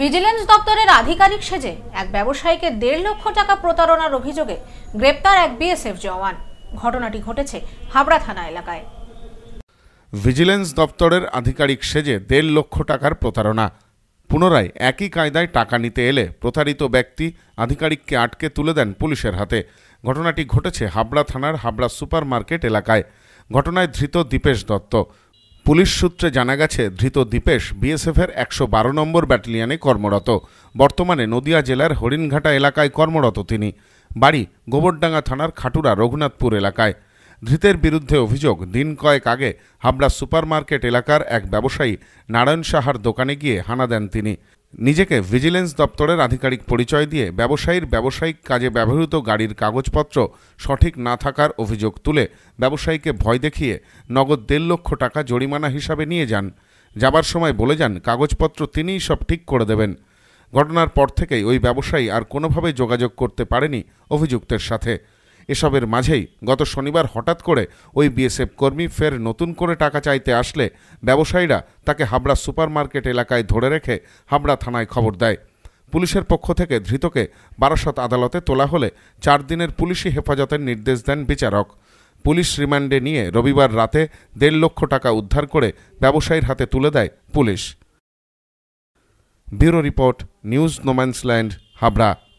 vigilance দপ্তরের আধিকারিক সেজে এক ব্যবসায়ীকে দেড় লক্ষ টাকা প্রতারণার অভিযোগে গ্রেপ্তার এক বিএসএফ জওয়ান ঘটনাটি ঘটেছে হাবড়া থানা এলাকায় ভিজিলেন্স দপ্তরের আধিকারিক সেজে দেড় লক্ষ টাকার প্রতারণা পুনরায় একই কায়দায় টাকা নিতে এলে প্রতারিত ব্যক্তি আধিকারিককে আটকে তুলে দেন পুলিশের হাতে ঘটনাটি ঘটেছে হাবড়া থানার হাবড়া সুপার মার্কেট এলাকায় ঘটনায় ধৃত দীপেশ দত্ত পুলিশ সূত্রে জানা গেছে ধৃত দীপেশ বিএসএফের একশো বারো নম্বর ব্যাটালিয়নে কর্মরত বর্তমানে নদিয়া জেলার হরিণঘাটা এলাকায় কর্মরত তিনি বাড়ি গোবরডাঙ্গা থানার খাটুরা রঘুনাথপুর এলাকায় ধৃতের বিরুদ্ধে অভিযোগ দিন কয়েক আগে হাবড়া সুপারমার্কেট এলাকার এক ব্যবসায়ী নারায়ণ সাহার দোকানে গিয়ে হানা দেন তিনি নিজেকে ভিজিলেন্স দপ্তরের আধিকারিক পরিচয় দিয়ে ব্যবসায়ীর ব্যবসায়িক কাজে ব্যবহৃত গাড়ির কাগজপত্র সঠিক না থাকার অভিযোগ তুলে ব্যবসায়ীকে ভয় দেখিয়ে নগদ দেড় লক্ষ টাকা জরিমানা হিসাবে নিয়ে যান যাবার সময় বলে যান কাগজপত্র তিনিই সব ঠিক করে দেবেন ঘটনার পর থেকেই ওই ব্যবসায়ী আর কোনোভাবে যোগাযোগ করতে পারেনি অভিযুক্তের সাথে এসবের মাঝেই গত শনিবার হঠাৎ করে ওই বিএসএফ কর্মী ফের নতুন করে টাকা চাইতে আসলে ব্যবসায়ীরা তাকে হাবড়া সুপারমার্কেট এলাকায় ধরে রেখে হাবড়া থানায় খবর দেয় পুলিশের পক্ষ থেকে ধৃতকে বারাসত আদালতে তোলা হলে চার দিনের পুলিশি হেফাজতের নির্দেশ দেন বিচারক পুলিশ রিমান্ডে নিয়ে রবিবার রাতে দেড় লক্ষ টাকা উদ্ধার করে ব্যবসায়ীর হাতে তুলে দেয় police bureau report news no man's land Habra